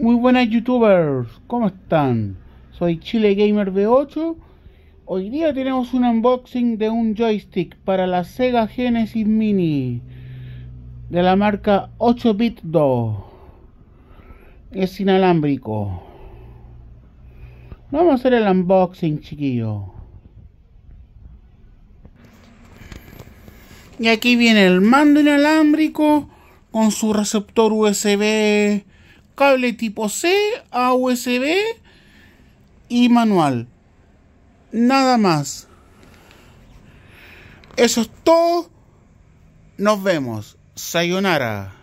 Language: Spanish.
Muy buenas youtubers, ¿cómo están? Soy Chile Gamer 8 Hoy día tenemos un unboxing de un joystick para la Sega Genesis Mini de la marca 8-bit 2. Es inalámbrico. Vamos a hacer el unboxing, chiquillo. Y aquí viene el mando inalámbrico con su receptor USB cable tipo C a USB y manual. Nada más. Eso es todo. Nos vemos. Sayonara.